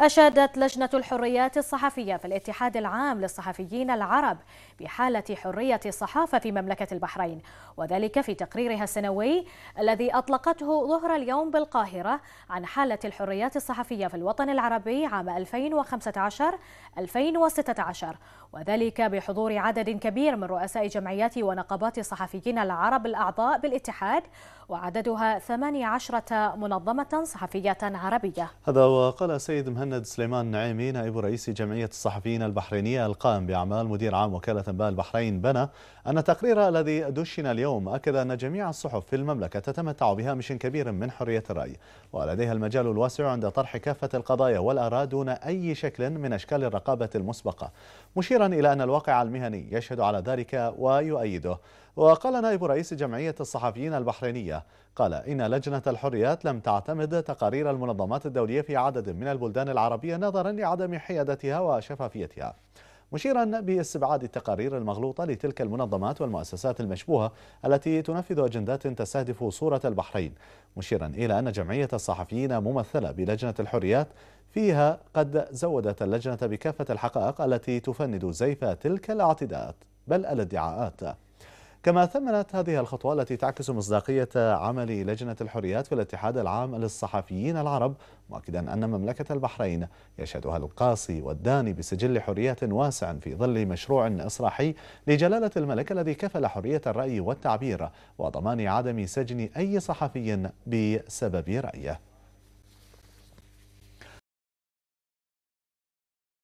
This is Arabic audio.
أشادت لجنة الحريات الصحفية في الاتحاد العام للصحفيين العرب بحالة حرية الصحافة في مملكة البحرين وذلك في تقريرها السنوي الذي أطلقته ظهر اليوم بالقاهرة عن حالة الحريات الصحفية في الوطن العربي عام 2015-2016 وذلك بحضور عدد كبير من رؤساء جمعيات ونقابات الصحفيين العرب الأعضاء بالاتحاد وعددها 18 منظمة صحفية عربية هذا وقال سيد مهن مهند سليمان نعيمي نائب رئيس جمعية الصحفيين البحرينية القائم بأعمال مدير عام وكالة أنباء البحرين بنى أن التقرير الذي دشن اليوم أكد أن جميع الصحف في المملكة تتمتع بهامش كبير من حرية الرأي ولديها المجال الواسع عند طرح كافة القضايا والآراء دون أي شكل من أشكال الرقابة المسبقة مشيرا إلى أن الواقع المهني يشهد على ذلك ويؤيده وقال نائب رئيس جمعية الصحفيين البحرينية قال إن لجنة الحريات لم تعتمد تقارير المنظمات الدولية في عدد من البلدان العربية نظرا لعدم حيادتها وشفافيتها مشيرا باستبعاد التقارير المغلوطة لتلك المنظمات والمؤسسات المشبوهة التي تنفذ أجندات تستهدف صورة البحرين مشيرا إلى أن جمعية الصحفيين ممثلة بلجنة الحريات فيها قد زودت اللجنة بكافة الحقائق التي تفند زيف تلك الاعتداءات بل الادعاءات كما ثمنت هذه الخطوة التي تعكس مصداقية عمل لجنة الحريات في الاتحاد العام للصحفيين العرب مؤكدا أن مملكة البحرين يشهدها القاصي والداني بسجل حريات واسع في ظل مشروع إصلاحي لجلالة الملك الذي كفل حرية الرأي والتعبير وضمان عدم سجن أي صحفي بسبب رأيه